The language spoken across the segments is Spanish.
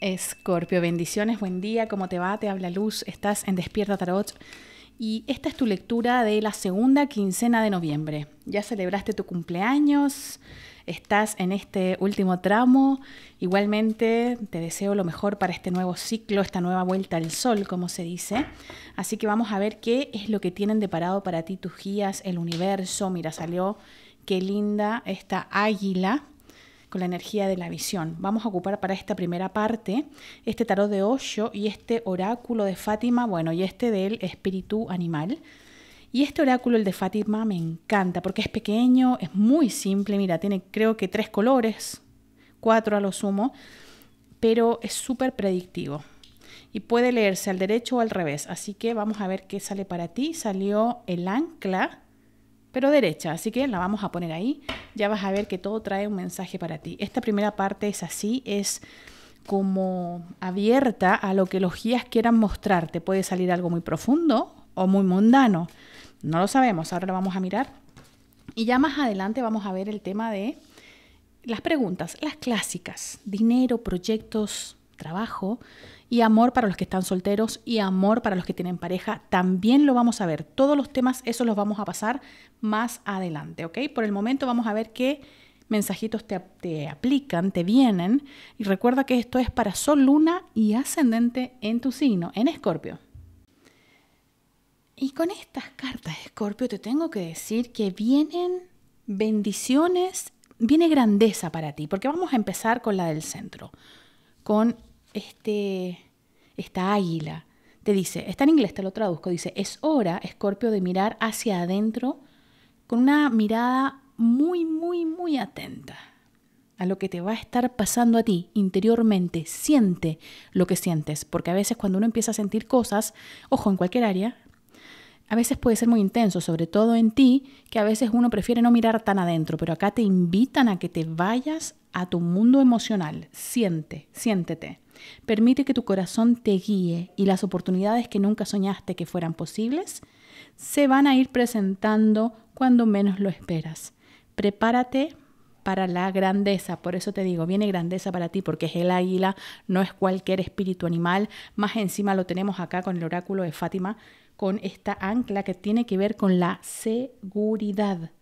Escorpio, bendiciones, buen día, ¿cómo te va? Te habla Luz, estás en Despierta Tarot y esta es tu lectura de la segunda quincena de noviembre. Ya celebraste tu cumpleaños, estás en este último tramo, igualmente te deseo lo mejor para este nuevo ciclo, esta nueva vuelta al sol, como se dice. Así que vamos a ver qué es lo que tienen deparado para ti tus guías, el universo, mira, salió, qué linda esta águila con la energía de la visión. Vamos a ocupar para esta primera parte este tarot de Osho y este oráculo de Fátima, bueno, y este del espíritu animal. Y este oráculo, el de Fátima, me encanta porque es pequeño, es muy simple, mira, tiene creo que tres colores, cuatro a lo sumo, pero es súper predictivo y puede leerse al derecho o al revés. Así que vamos a ver qué sale para ti. Salió el ancla, pero derecha, así que la vamos a poner ahí. Ya vas a ver que todo trae un mensaje para ti. Esta primera parte es así, es como abierta a lo que los guías quieran mostrarte. Puede salir algo muy profundo o muy mundano. No lo sabemos, ahora lo vamos a mirar. Y ya más adelante vamos a ver el tema de las preguntas, las clásicas, dinero, proyectos, trabajo, y amor para los que están solteros y amor para los que tienen pareja. También lo vamos a ver. Todos los temas, eso los vamos a pasar más adelante, ¿ok? Por el momento vamos a ver qué mensajitos te, te aplican, te vienen. Y recuerda que esto es para Sol, Luna y Ascendente en tu signo, en Escorpio. Y con estas cartas, Escorpio, te tengo que decir que vienen bendiciones, viene grandeza para ti, porque vamos a empezar con la del centro, con este, esta águila. Te dice, está en inglés, te lo traduzco, dice, es hora, Escorpio, de mirar hacia adentro con una mirada muy, muy, muy atenta a lo que te va a estar pasando a ti interiormente. Siente lo que sientes, porque a veces cuando uno empieza a sentir cosas, ojo, en cualquier área, a veces puede ser muy intenso, sobre todo en ti, que a veces uno prefiere no mirar tan adentro, pero acá te invitan a que te vayas a tu mundo emocional. Siente, siéntete. Permite que tu corazón te guíe y las oportunidades que nunca soñaste que fueran posibles se van a ir presentando cuando menos lo esperas. Prepárate para la grandeza. Por eso te digo, viene grandeza para ti, porque es el águila, no es cualquier espíritu animal. Más encima lo tenemos acá con el oráculo de Fátima, con esta ancla que tiene que ver con la seguridad.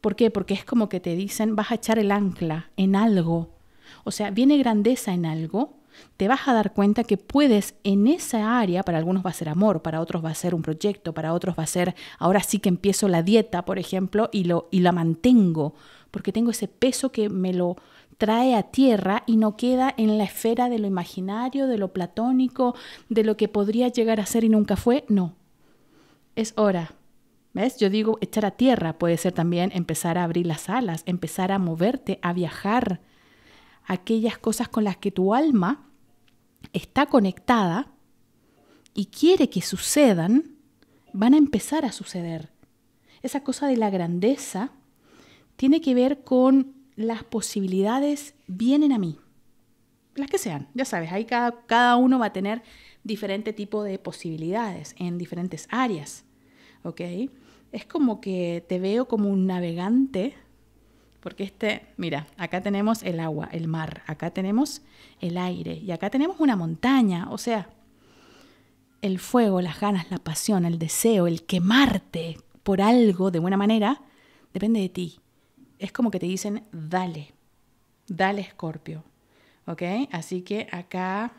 ¿Por qué? Porque es como que te dicen, vas a echar el ancla en algo. O sea, viene grandeza en algo te vas a dar cuenta que puedes en esa área, para algunos va a ser amor, para otros va a ser un proyecto, para otros va a ser, ahora sí que empiezo la dieta, por ejemplo, y, lo, y la mantengo, porque tengo ese peso que me lo trae a tierra y no queda en la esfera de lo imaginario, de lo platónico, de lo que podría llegar a ser y nunca fue, no. Es hora ¿Ves? Yo digo, echar a tierra puede ser también empezar a abrir las alas, empezar a moverte, a viajar, aquellas cosas con las que tu alma está conectada y quiere que sucedan, van a empezar a suceder. Esa cosa de la grandeza tiene que ver con las posibilidades vienen a mí. Las que sean, ya sabes, ahí cada, cada uno va a tener diferente tipo de posibilidades en diferentes áreas. ¿Ok? Es como que te veo como un navegante porque este, mira, acá tenemos el agua, el mar, acá tenemos el aire y acá tenemos una montaña, o sea, el fuego, las ganas, la pasión, el deseo, el quemarte por algo de buena manera, depende de ti. Es como que te dicen, dale, dale escorpio, ¿ok? Así que acá,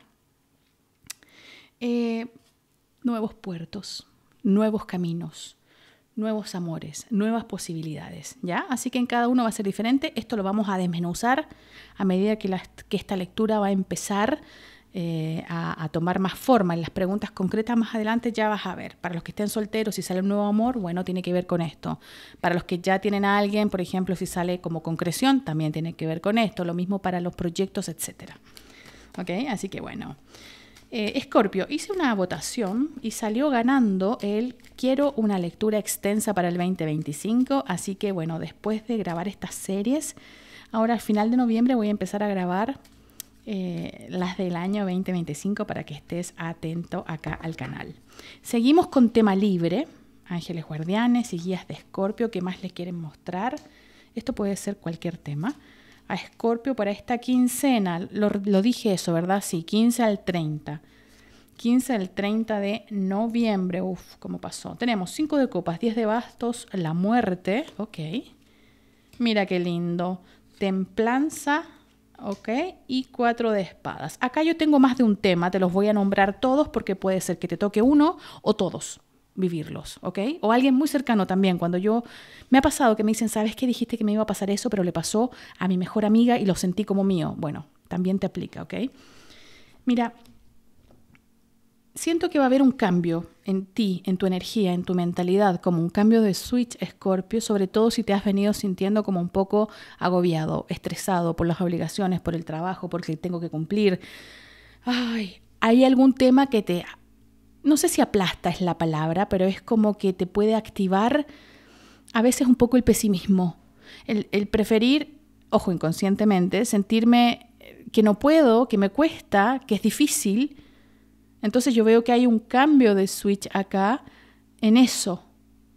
eh, nuevos puertos, nuevos caminos, nuevos amores, nuevas posibilidades, ¿ya? Así que en cada uno va a ser diferente. Esto lo vamos a desmenuzar a medida que, esta lectura va a empezar eh, a, tomar más forma. En las preguntas concretas más adelante ya vas a ver. Para los que estén solteros, si sale un nuevo amor, bueno, tiene que ver con esto. Para los que ya tienen a alguien, por ejemplo, si sale como concreción, también tiene que ver con esto. Lo mismo para los proyectos, etcétera. ¿Ok? Así que bueno. Eh, Escorpio, hice una votación y salió ganando el quiero una lectura extensa para el 2025, así que bueno, después de grabar estas series, ahora al final de noviembre voy a empezar a grabar eh, las del año 2025 para que estés atento acá al canal. Seguimos con tema libre, ángeles guardianes y guías de Escorpio, ¿qué más les quieren mostrar? Esto puede ser cualquier tema a Escorpio para esta quincena. Lo, dije eso, ¿verdad? Sí, 15 al 30. 15 al 30 de noviembre. Uf, ¿cómo pasó? Tenemos 5 de copas, 10 de bastos, la muerte. Ok. Mira qué lindo. Templanza. Ok. Y 4 de espadas. Acá yo tengo más de un tema. Te los voy a nombrar todos porque puede ser que te toque uno o todos vivirlos, ¿ok? O alguien muy cercano también, cuando yo me ha pasado que me dicen, ¿sabes qué dijiste que me iba a pasar eso, pero le pasó a mi mejor amiga y lo sentí como mío? Bueno, también te aplica, ¿ok? Mira, siento que va a haber un cambio en ti, en tu energía, en tu mentalidad, como un cambio de switch Escorpio, sobre todo si te has venido sintiendo como un poco agobiado, estresado por las obligaciones, por el trabajo, porque tengo que cumplir. Ay, hay algún tema que te no sé si aplasta es la palabra, pero es como que te puede activar a veces un poco el pesimismo, el, preferir, ojo inconscientemente, sentirme que no puedo, que me cuesta, que es difícil. Entonces yo veo que hay un cambio de switch acá en eso,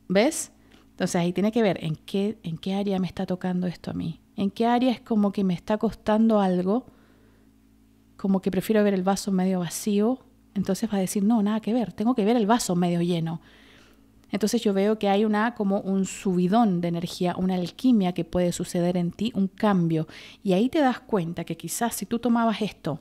¿ves? Entonces ahí tiene que ver en qué, en qué área me está tocando esto a mí, en qué área es como que me está costando algo, como que prefiero ver el vaso medio vacío entonces va a decir, no, nada que ver, tengo que ver el vaso medio lleno. Entonces yo veo que hay una como un subidón de energía, una alquimia que puede suceder en ti, un cambio. Y ahí te das cuenta que quizás si tú tomabas esto,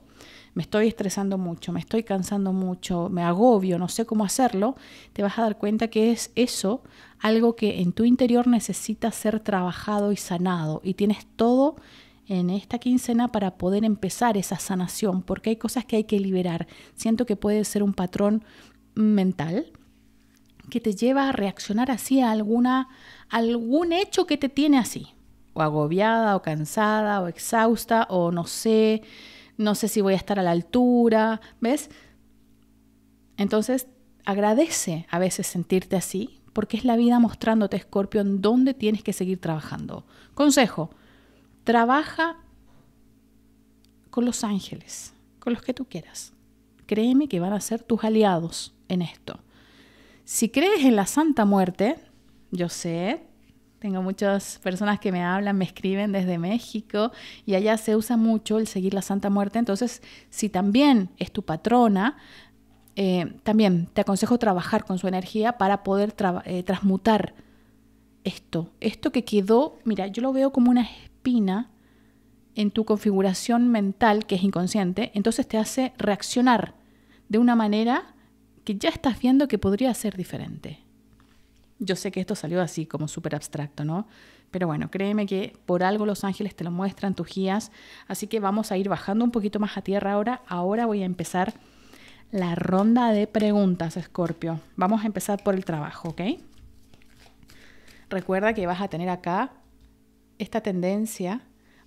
me estoy estresando mucho, me estoy cansando mucho, me agobio, no sé cómo hacerlo, te vas a dar cuenta que es eso algo que en tu interior necesita ser trabajado y sanado y tienes todo en esta quincena para poder empezar esa sanación, porque hay cosas que hay que liberar. Siento que puede ser un patrón mental que te lleva a reaccionar así a alguna, algún hecho que te tiene así, o agobiada, o cansada, o exhausta, o no sé, no sé si voy a estar a la altura, ¿ves? Entonces, agradece a veces sentirte así, porque es la vida mostrándote, Scorpio, en dónde tienes que seguir trabajando. Consejo, Trabaja con los ángeles, con los que tú quieras. Créeme que van a ser tus aliados en esto. Si crees en la Santa Muerte, yo sé, tengo muchas personas que me hablan, me escriben desde México y allá se usa mucho el seguir la Santa Muerte. Entonces, si también es tu patrona, eh, también te aconsejo trabajar con su energía para poder eh, transmutar esto. Esto que quedó, mira, yo lo veo como una en tu configuración mental, que es inconsciente, entonces te hace reaccionar de una manera que ya estás viendo que podría ser diferente. Yo sé que esto salió así como súper abstracto, ¿no? Pero bueno, créeme que por algo los ángeles te lo muestran, tus guías, así que vamos a ir bajando un poquito más a tierra ahora. Ahora voy a empezar la ronda de preguntas, Scorpio. Vamos a empezar por el trabajo, ¿ok? Recuerda que vas a tener acá esta tendencia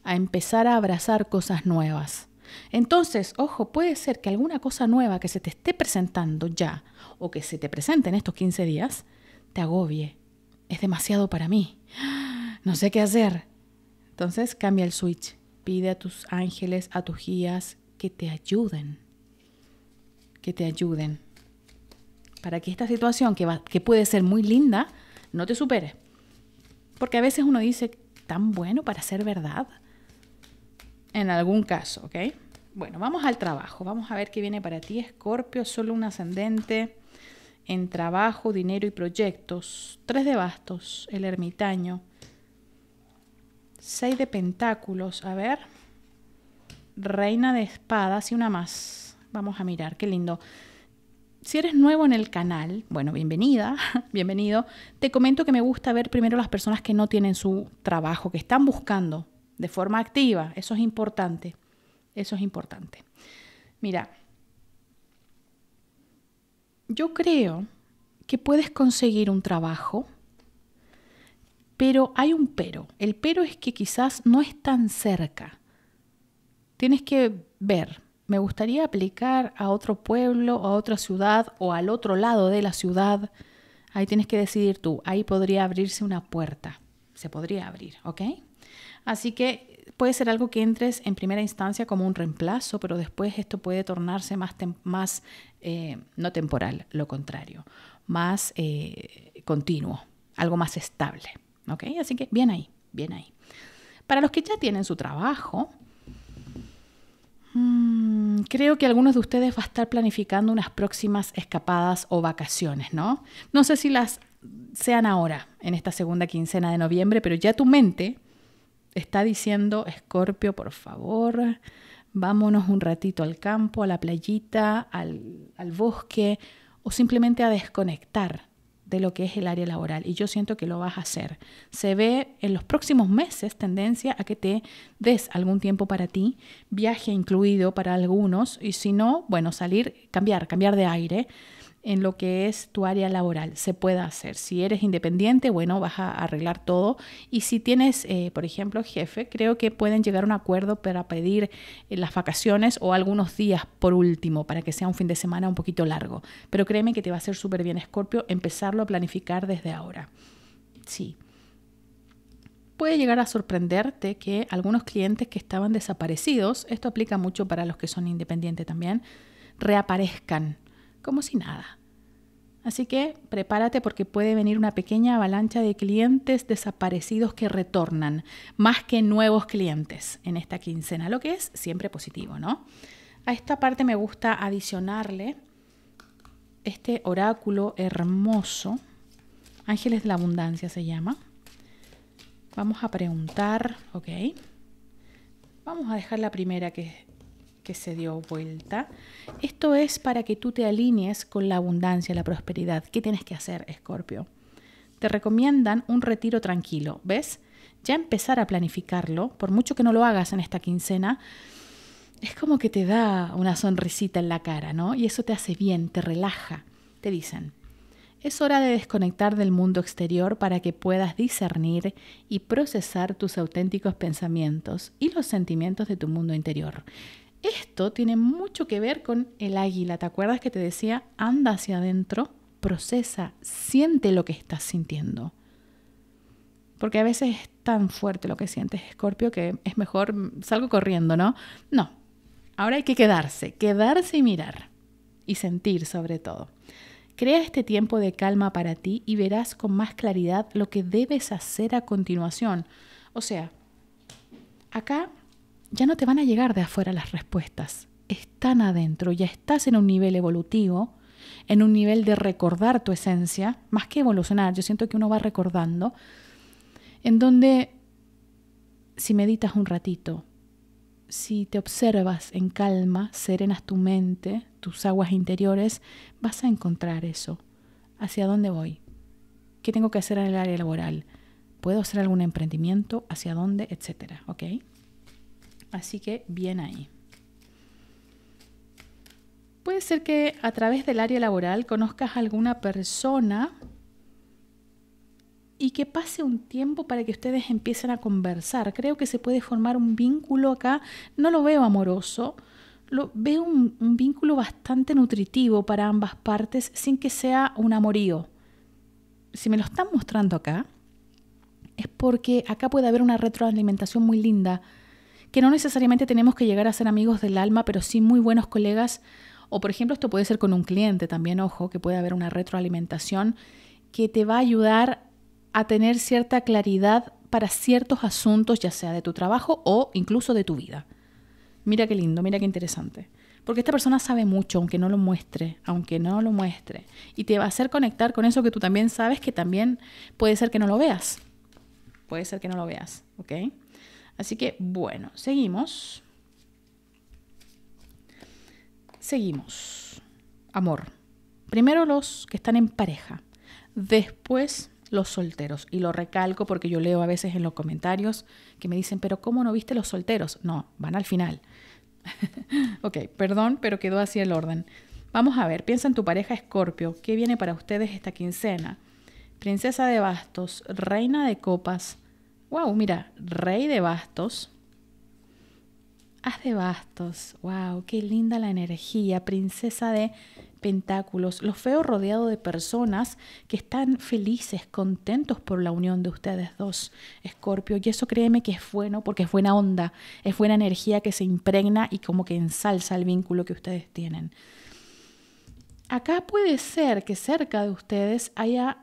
a empezar a abrazar cosas nuevas. Entonces, ojo, puede ser que alguna cosa nueva que se te esté presentando ya o que se te presente en estos 15 días, te agobie. Es demasiado para mí. No sé qué hacer. Entonces cambia el switch. Pide a tus ángeles, a tus guías, que te ayuden. Que te ayuden. Para que esta situación, que, que puede ser muy linda, no te supere. Porque a veces uno dice, tan bueno para ser verdad? En algún caso, ¿ok? Bueno, vamos al trabajo. Vamos a ver qué viene para ti, Escorpio, solo un ascendente en trabajo, dinero y proyectos. Tres de bastos, el ermitaño. Seis de pentáculos, a ver. Reina de espadas y una más. Vamos a mirar, qué lindo. Si eres nuevo en el canal, bueno, bienvenida, bienvenido. Te comento que me gusta ver primero las personas que no tienen su trabajo, que están buscando de forma activa. Eso es importante. Eso es importante. Mira, yo creo que puedes conseguir un trabajo, pero hay un pero. El pero es que quizás no es tan cerca. Tienes que ver, me gustaría aplicar a otro pueblo, a otra ciudad o al otro lado de la ciudad. Ahí tienes que decidir tú. Ahí podría abrirse una puerta. Se podría abrir, ¿ok? Así que puede ser algo que entres en primera instancia como un reemplazo, pero después esto puede tornarse más, más eh, no temporal, lo contrario, más eh, continuo, algo más estable, ¿ok? Así que bien ahí, bien ahí. Para los que ya tienen su trabajo, Mm, creo que algunos de ustedes va a estar planificando unas próximas escapadas o vacaciones, ¿no? No sé si las sean ahora, en esta segunda quincena de noviembre, pero ya tu mente está diciendo, Escorpio, por favor, vámonos un ratito al campo, a la playita, al bosque, o simplemente a desconectar lo que es el área laboral y yo siento que lo vas a hacer. Se ve en los próximos meses tendencia a que te des algún tiempo para ti, viaje incluido para algunos y si no, bueno, salir, cambiar, cambiar de aire en lo que es tu área laboral. Se pueda hacer. Si eres independiente, bueno, vas a arreglar todo. Y si tienes, eh, por ejemplo, jefe, creo que pueden llegar a un acuerdo para pedir eh, las vacaciones o algunos días por último, para que sea un fin de semana un poquito largo. Pero créeme que te va a hacer súper bien, Scorpio, empezarlo a planificar desde ahora. Sí. Puede llegar a sorprenderte que algunos clientes que estaban desaparecidos, esto aplica mucho para los que son independientes también, reaparezcan como si nada. Así que prepárate porque puede venir una pequeña avalancha de clientes desaparecidos que retornan, más que nuevos clientes en esta quincena, lo que es siempre positivo, ¿no? A esta parte me gusta adicionarle este oráculo hermoso, Ángeles de la Abundancia se llama. Vamos a preguntar, ok. Vamos a dejar la primera que que se dio vuelta. Esto es para que tú te alinees con la abundancia, la prosperidad. ¿Qué tienes que hacer, Escorpio? Te recomiendan un retiro tranquilo, ¿ves? Ya empezar a planificarlo, por mucho que no lo hagas en esta quincena, es como que te da una sonrisita en la cara, ¿no? Y eso te hace bien, te relaja. Te dicen, es hora de desconectar del mundo exterior para que puedas discernir y procesar tus auténticos pensamientos y los sentimientos de tu mundo interior. Esto tiene mucho que ver con el águila. ¿Te acuerdas que te decía, anda hacia adentro, procesa, siente lo que estás sintiendo? Porque a veces es tan fuerte lo que sientes, Escorpio, que es mejor mm, salgo corriendo, ¿no? No. Ahora hay que quedarse, quedarse y mirar. Y sentir sobre todo. Crea este tiempo de calma para ti y verás con más claridad lo que debes hacer a continuación. O sea, acá ya no te van a llegar de afuera las respuestas, están adentro, ya estás en un nivel evolutivo, en un nivel de recordar tu esencia, más que evolucionar, yo siento que uno va recordando, en donde si meditas un ratito, si te observas en calma, serenas tu mente, tus aguas interiores, vas a encontrar eso. ¿Hacia dónde voy? ¿Qué tengo que hacer en el área laboral? ¿Puedo hacer algún emprendimiento? ¿Hacia dónde? Etcétera, ¿ok? Así que bien ahí. Puede ser que a través del área laboral conozcas a alguna persona y que pase un tiempo para que ustedes empiecen a conversar. Creo que se puede formar un vínculo acá. No lo veo amoroso, lo, veo un vínculo bastante nutritivo para ambas partes sin que sea un amorío. Si me lo están mostrando acá, es porque acá puede haber una retroalimentación muy linda que no necesariamente tenemos que llegar a ser amigos del alma, pero sí muy buenos colegas. O por ejemplo, esto puede ser con un cliente también, ojo, que puede haber una retroalimentación que te va a ayudar a tener cierta claridad para ciertos asuntos, ya sea de tu trabajo o incluso de tu vida. Mira qué lindo, mira qué interesante. Porque esta persona sabe mucho, aunque no lo muestre, aunque no lo muestre. Y te va a hacer conectar con eso que tú también sabes que también puede ser que no lo veas. Puede ser que no lo veas, ¿ok? Así que bueno, seguimos. Seguimos. Amor. Primero los que están en pareja, después los solteros. Y lo recalco porque yo leo a veces en los comentarios que me dicen, pero ¿cómo no viste los solteros? No, van al final. ok, perdón, pero quedó así el orden. Vamos a ver, piensa en tu pareja Escorpio. ¿Qué viene para ustedes esta quincena? Princesa de bastos, reina de copas, Wow, mira, rey de bastos. Haz de bastos. Wow, qué linda la energía. Princesa de pentáculos. Los feos rodeado de personas que están felices, contentos por la unión de ustedes dos, Escorpio. Y eso créeme que es bueno porque es buena onda, es buena energía que se impregna y como que ensalza el vínculo que ustedes tienen. Acá puede ser que cerca de ustedes haya,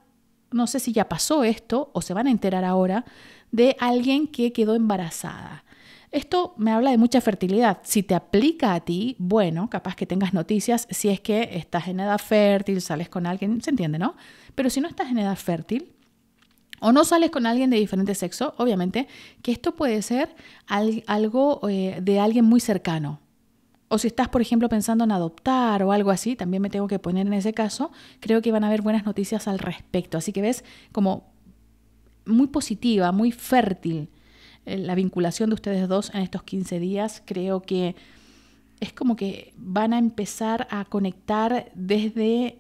no sé si ya pasó esto o se van a enterar ahora, de alguien que quedó embarazada. Esto me habla de mucha fertilidad. Si te aplica a ti, bueno, capaz que tengas noticias si es que estás en edad fértil, sales con alguien, se entiende, ¿no? Pero si no estás en edad fértil o no sales con alguien de diferente sexo, obviamente que esto puede ser algo eh, de alguien muy cercano. O si estás, por ejemplo, pensando en adoptar o algo así, también me tengo que poner en ese caso, creo que van a haber buenas noticias al respecto. Así que ves como muy positiva, muy fértil eh, la vinculación de ustedes dos en estos 15 días. Creo que es como que van a empezar a conectar desde,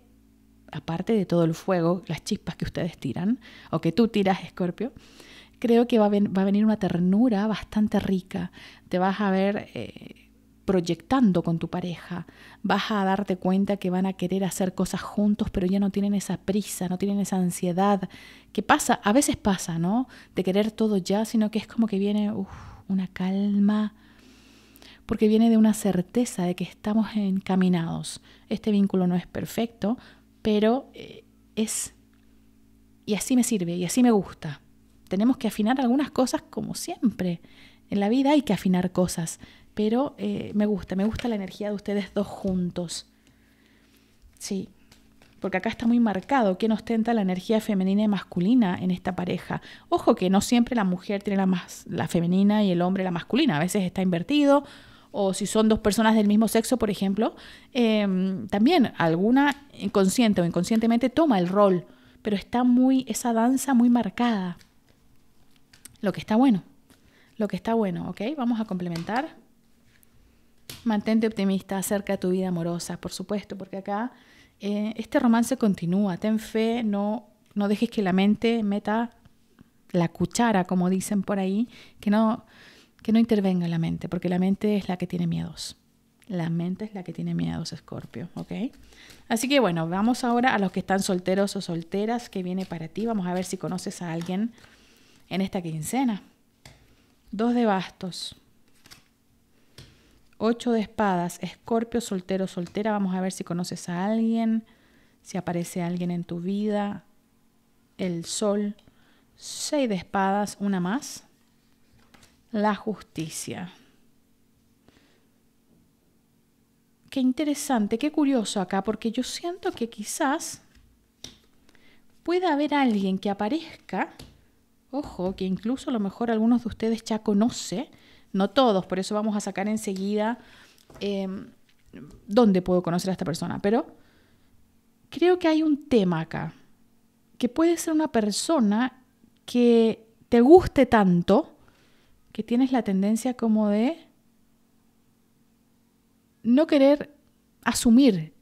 aparte de todo el fuego, las chispas que ustedes tiran, o que tú tiras, Escorpio, creo que va a, venir una ternura bastante rica. Te vas a ver eh, proyectando con tu pareja. Vas a darte cuenta que van a querer hacer cosas juntos, pero ya no tienen esa prisa, no tienen esa ansiedad. Que pasa, a veces pasa, ¿no? De querer todo ya, sino que es como que viene una calma, porque viene de una certeza de que estamos encaminados. Este vínculo no es perfecto, pero eh, es... Y así me sirve, y así me gusta. Tenemos que afinar algunas cosas como siempre. En la vida hay que afinar cosas, pero eh, me gusta, me gusta la energía de ustedes dos juntos. Sí, porque acá está muy marcado quién ostenta la energía femenina y masculina en esta pareja. Ojo que no siempre la mujer tiene la, más, la femenina y el hombre la masculina, a veces está invertido, o si son dos personas del mismo sexo, por ejemplo, em, también alguna inconsciente o inconscientemente toma el rol, pero está muy, esa danza muy marcada. Lo que está bueno, lo que está bueno, ¿ok? Vamos a complementar. Mantente optimista acerca de tu vida amorosa, por supuesto, porque acá eh, este romance continúa. Ten fe, no, no dejes que la mente meta la cuchara, como dicen por ahí, que no, que no intervenga la mente, porque la mente es la que tiene miedos. La mente es la que tiene miedos, Escorpio, Así que bueno, vamos ahora a los que están solteros o solteras, que viene para ti. Vamos a ver si conoces a alguien en esta quincena. Dos de bastos. Ocho de espadas, escorpio, soltero, soltera. Vamos a ver si conoces a alguien, si aparece alguien en tu vida. El sol. Seis de espadas, una más. La justicia. Qué interesante, qué curioso acá, porque yo siento que quizás pueda haber alguien que aparezca, ojo, que incluso a lo mejor algunos de ustedes ya conoce, no todos, por eso vamos a sacar enseguida em, dónde puedo conocer a esta persona, pero creo que hay un tema acá, que puede ser una persona que te guste tanto que tienes la tendencia como de no querer asumir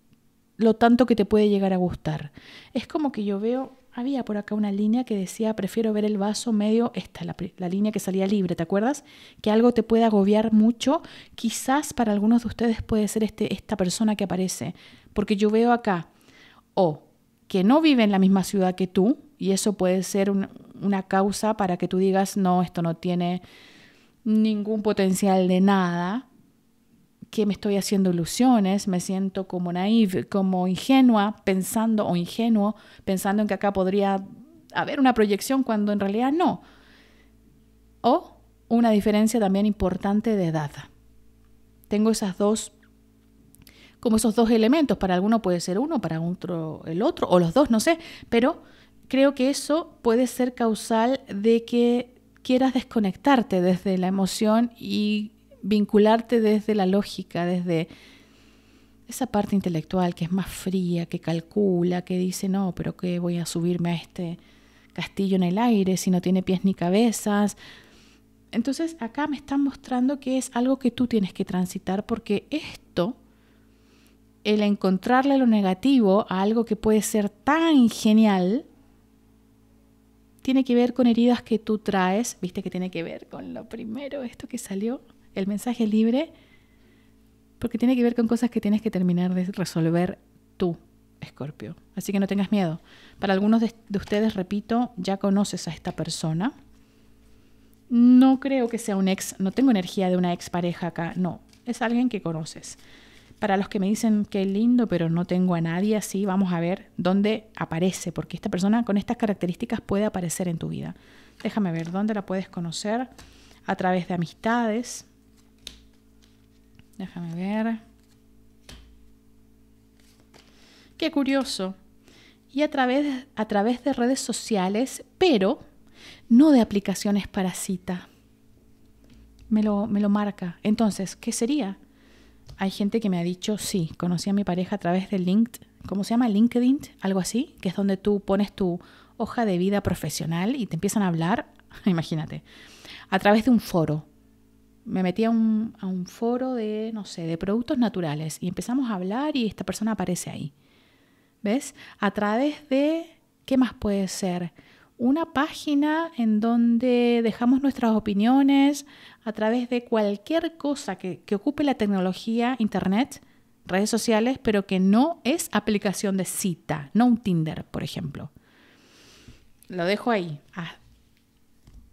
lo tanto que te puede llegar a gustar. Es como que yo veo había por acá una línea que decía, prefiero ver el vaso medio, esta, la, la línea que salía libre, ¿te acuerdas? Que algo te puede agobiar mucho, quizás para algunos de ustedes puede ser este, esta persona que aparece, porque yo veo acá, o que no vive en la misma ciudad que tú, y eso puede ser una causa para que tú digas, no, esto no tiene ningún potencial de nada, que me estoy haciendo ilusiones, me siento como naive, como ingenua, pensando o ingenuo, pensando en que acá podría haber una proyección cuando en realidad no. O una diferencia también importante de edad. Tengo esas dos, como esos dos elementos, para alguno puede ser uno, para otro el otro, o los dos, no sé, pero creo que eso puede ser causal de que quieras desconectarte desde la emoción y vincularte desde la lógica, desde esa parte intelectual que es más fría, que calcula, que dice, no, pero que voy a subirme a este castillo en el aire si no tiene pies ni cabezas. Entonces acá me están mostrando que es algo que tú tienes que transitar porque esto, el encontrarle lo negativo a algo que puede ser tan genial, tiene que ver con heridas que tú traes, viste que tiene que ver con lo primero, esto que salió, el mensaje libre, porque tiene que ver con cosas que tienes que terminar de resolver tú, Escorpio. Así que no tengas miedo. Para algunos de, ustedes, repito, ya conoces a esta persona. No creo que sea un ex, no tengo energía de una ex pareja acá, no, es alguien que conoces. Para los que me dicen que lindo, pero no tengo a nadie así, vamos a ver dónde aparece, porque esta persona con estas características puede aparecer en tu vida. Déjame ver dónde la puedes conocer a través de amistades, Déjame ver. Qué curioso. Y a través, a través de redes sociales, pero no de aplicaciones para cita. Me lo, me lo marca. Entonces, ¿qué sería? Hay gente que me ha dicho, sí, conocí a mi pareja a través de LinkedIn, ¿cómo se llama? LinkedIn, algo así, que es donde tú pones tu hoja de vida profesional y te empiezan a hablar, imagínate, a través de un foro me metí a un, foro de, no sé, de productos naturales y empezamos a hablar y esta persona aparece ahí. ¿Ves? A través de, ¿qué más puede ser? Una página en donde dejamos nuestras opiniones a través de cualquier cosa que, ocupe la tecnología, internet, redes sociales, pero que no es aplicación de cita, no un Tinder, por ejemplo. Lo dejo ahí. Ah,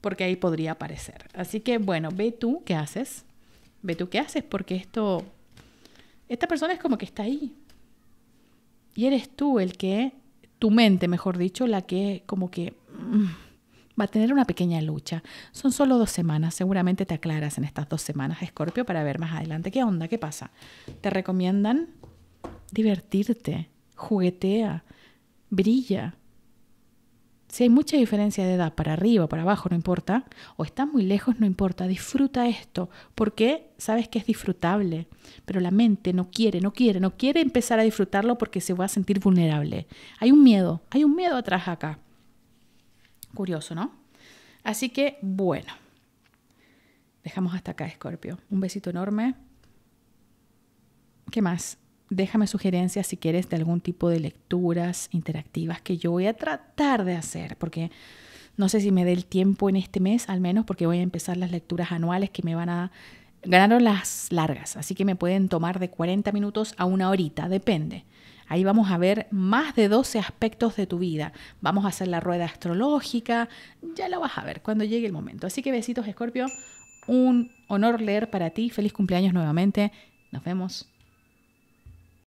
porque ahí podría aparecer. Así que bueno, ve tú qué haces. Ve tú qué haces porque esto, esta persona es como que está ahí. Y eres tú el que, tu mente, mejor dicho, la que como que mm, va a tener una pequeña lucha. Son solo dos semanas, seguramente te aclaras en estas dos semanas, Escorpio, para ver más adelante qué onda, qué pasa. Te recomiendan divertirte, juguetea, brilla, si hay mucha diferencia de edad, para arriba, o para abajo, no importa, o está muy lejos, no importa, disfruta esto, porque sabes que es disfrutable, pero la mente no quiere, no quiere, no quiere empezar a disfrutarlo porque se va a sentir vulnerable. Hay un miedo, hay un miedo atrás acá. Curioso, ¿no? Así que, bueno, dejamos hasta acá, Scorpio. Un besito enorme. ¿Qué más? déjame sugerencias si quieres de algún tipo de lecturas interactivas que yo voy a tratar de hacer, porque no sé si me dé el tiempo en este mes, al menos porque voy a empezar las lecturas anuales que me van a... Ganaron las largas, así que me pueden tomar de 40 minutos a una horita, depende. Ahí vamos a ver más de 12 aspectos de tu vida. Vamos a hacer la rueda astrológica, ya lo vas a ver cuando llegue el momento. Así que besitos, Escorpio. Un honor leer para ti. Feliz cumpleaños nuevamente. Nos vemos.